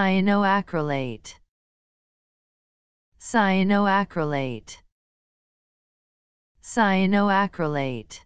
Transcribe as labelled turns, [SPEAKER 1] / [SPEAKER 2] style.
[SPEAKER 1] cyanoacrylate cyanoacrylate cyanoacrylate